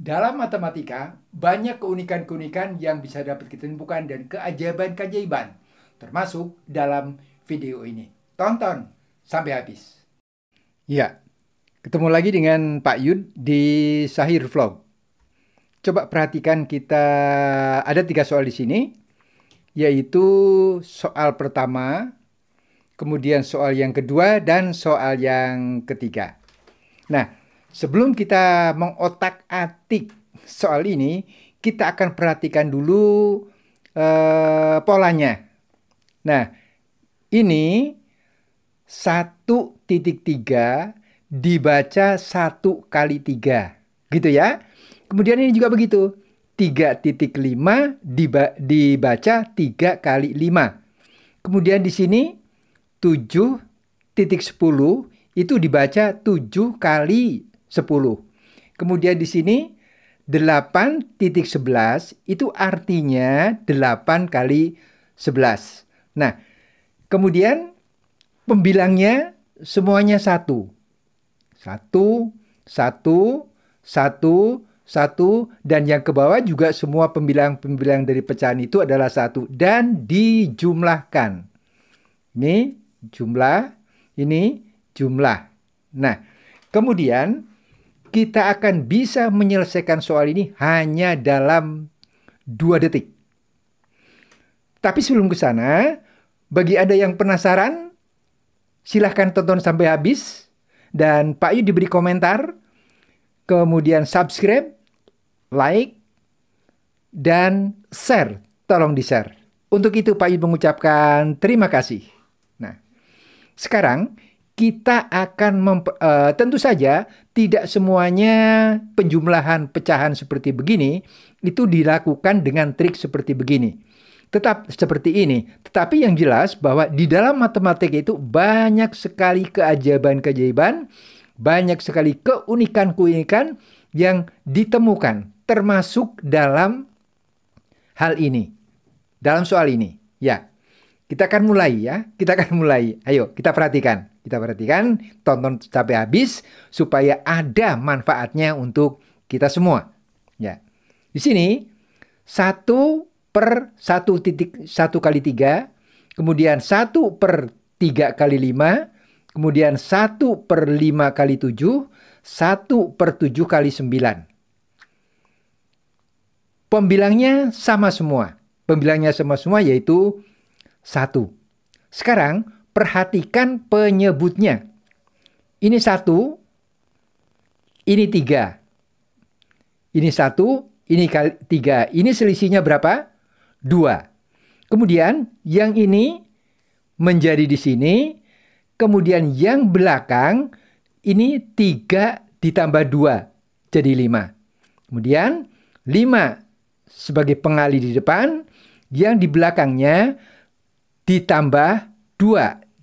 Dalam matematika, banyak keunikan-keunikan yang bisa dapat kita temukan dan keajaiban-keajaiban, termasuk dalam video ini. Tonton sampai habis. Ya, ketemu lagi dengan Pak Yud di Sahir Vlog. Coba perhatikan kita ada tiga soal di sini, yaitu soal pertama, kemudian soal yang kedua, dan soal yang ketiga. Nah, Sebelum kita mengotak-atik soal ini, kita akan perhatikan dulu eh, polanya. Nah, ini 1.3 dibaca 1 kali 3. Gitu ya. Kemudian ini juga begitu. 3.5 dibaca 3 kali 5. Kemudian di sini 7.10 itu dibaca 7 kali 10. Kemudian di sini 8.11 itu artinya 8 kali 11. Nah, kemudian pembilangnya semuanya 1. 1, 1, 1, 1, dan yang ke bawah juga semua pembilang-pembilang dari pecahan itu adalah 1. Dan dijumlahkan. Ini jumlah, ini jumlah. Nah, kemudian kita akan bisa menyelesaikan soal ini hanya dalam dua detik. Tapi sebelum ke sana, bagi Anda yang penasaran, silahkan tonton sampai habis. Dan Pak Yu diberi komentar, kemudian subscribe, like, dan share. Tolong di-share. Untuk itu Pak Yu mengucapkan terima kasih. Nah, sekarang kita akan uh, tentu saja tidak semuanya penjumlahan pecahan seperti begini itu dilakukan dengan trik seperti begini. Tetap seperti ini. Tetapi yang jelas bahwa di dalam matematika itu banyak sekali keajaiban-keajaiban, banyak sekali keunikan-keunikan yang ditemukan termasuk dalam hal ini. Dalam soal ini. Ya. Kita akan mulai ya. Kita akan mulai. Ayo kita perhatikan. Kita perhatikan, tonton sampai habis supaya ada manfaatnya untuk kita semua. Ya. Di sini satu per satu titik 1 kali tiga kemudian satu per tiga kali lima kemudian satu per lima kali tujuh satu per tujuh kali sembilan Pembilangnya sama semua. Pembilangnya sama semua yaitu satu Sekarang perhatikan penyebutnya. Ini satu, ini tiga. Ini satu, ini kali, tiga. Ini selisihnya berapa? Dua. Kemudian yang ini menjadi di sini. Kemudian yang belakang ini tiga ditambah dua jadi lima. Kemudian lima sebagai pengali di depan. Yang di belakangnya ditambah dua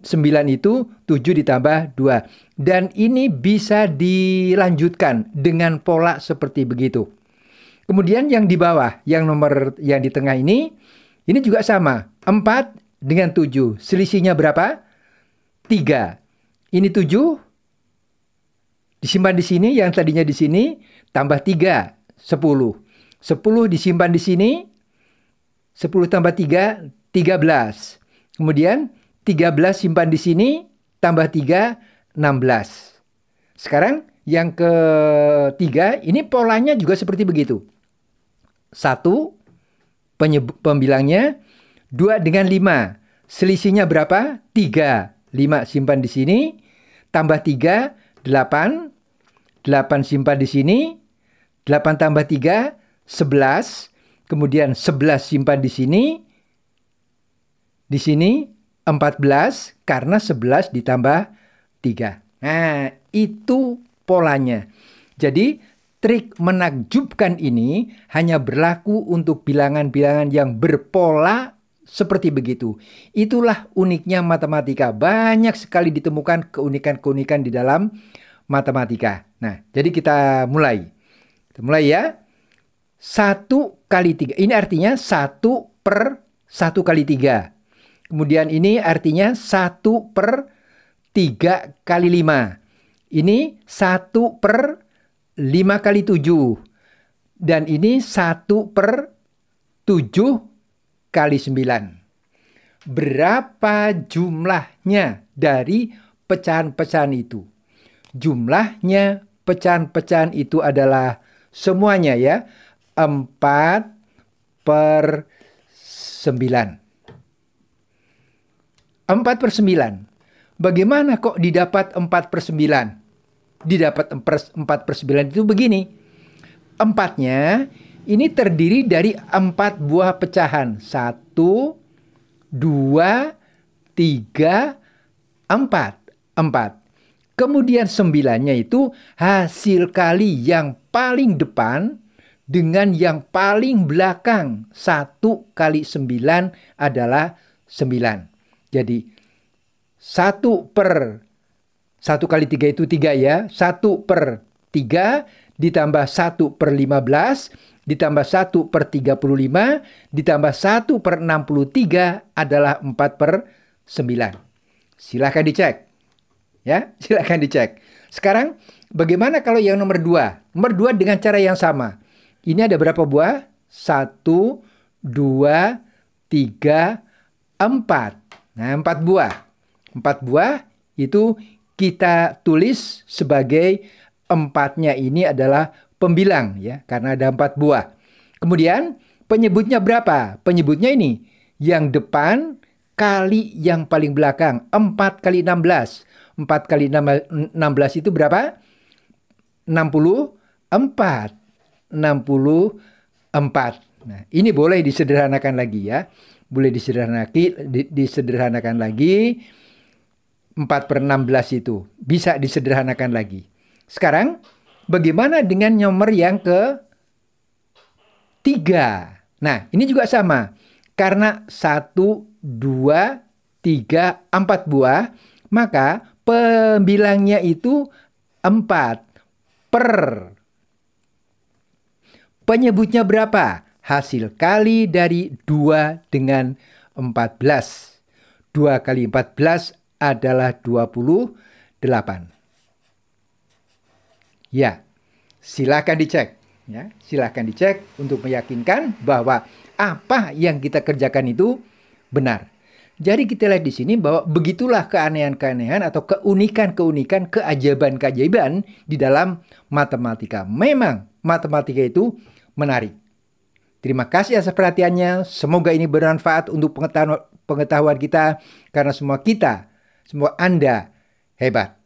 9 itu 7 ditambah 2. Dan ini bisa dilanjutkan dengan pola seperti begitu. Kemudian yang di bawah, yang nomor yang di tengah ini, ini juga sama. 4 dengan 7. Selisihnya berapa? 3. Ini 7. Disimpan di sini, yang tadinya di sini, tambah 3, 10. 10 disimpan di sini, 10 tambah 3, 13. Kemudian 13 simpan di sini, tambah 3, 16. Sekarang yang ketiga, ini polanya juga seperti begitu. Satu, pembilangnya, dua dengan lima. Selisihnya berapa? Tiga. Lima simpan di sini, tambah tiga, delapan. Delapan simpan di sini, delapan tambah tiga, sebelas. Kemudian sebelas simpan di sini, di sini, 14 karena 11 ditambah 3. Nah, itu polanya. Jadi, trik menakjubkan ini hanya berlaku untuk bilangan-bilangan yang berpola seperti begitu. Itulah uniknya matematika. Banyak sekali ditemukan keunikan-keunikan di dalam matematika. Nah, jadi kita mulai. Kita mulai ya. 1 kali 3. Ini artinya 1 per 1 kali 3. Kemudian ini artinya 1 per 3 kali 5. Ini 1 per 5 kali 7. Dan ini 1 per 7 kali 9. Berapa jumlahnya dari pecahan-pecahan itu? Jumlahnya pecahan-pecahan itu adalah semuanya ya. 4 per 9. 4 per 9. Bagaimana kok didapat 4 per 9? Didapat 4 per 9 itu begini. Empatnya ini terdiri dari empat buah pecahan. satu dua tiga empat empat Kemudian sembilannya itu hasil kali yang paling depan dengan yang paling belakang. satu kali sembilan adalah sembilan. Jadi satu per satu kali tiga itu tiga ya. Satu per tiga ditambah satu per lima belas ditambah satu per tiga puluh lima ditambah satu per enam puluh tiga adalah empat per sembilan. Silahkan dicek. Ya, silahkan dicek. Sekarang bagaimana kalau yang nomor dua? Nomor dua dengan cara yang sama. Ini ada berapa buah? Satu, dua, tiga, empat. Nah, empat buah. Empat buah itu kita tulis sebagai empatnya ini adalah pembilang ya, karena ada empat buah. Kemudian penyebutnya berapa? Penyebutnya ini yang depan kali yang paling belakang 4 kali 16 4 kali 16 itu berapa? 64 64 Nah, ini boleh disederhanakan lagi ya boleh disederhanaki, di, disederhanakan lagi. 4 per 16 itu. Bisa disederhanakan lagi. Sekarang, bagaimana dengan nomor yang ke 3? Nah, ini juga sama. Karena 1, 2, 3, 4 buah, maka pembilangnya itu 4 per. Penyebutnya berapa? hasil kali dari 2 dengan 14. 2 kali 14 adalah 28. Ya, silakan dicek. Ya, silakan dicek untuk meyakinkan bahwa apa yang kita kerjakan itu benar. Jadi kita lihat di sini bahwa begitulah keanehan-keanehan atau keunikan-keunikan, keajaiban-keajaiban di dalam matematika. Memang matematika itu menarik. Terima kasih atas perhatiannya. Semoga ini bermanfaat untuk pengetahuan, pengetahuan kita karena semua kita, semua Anda hebat.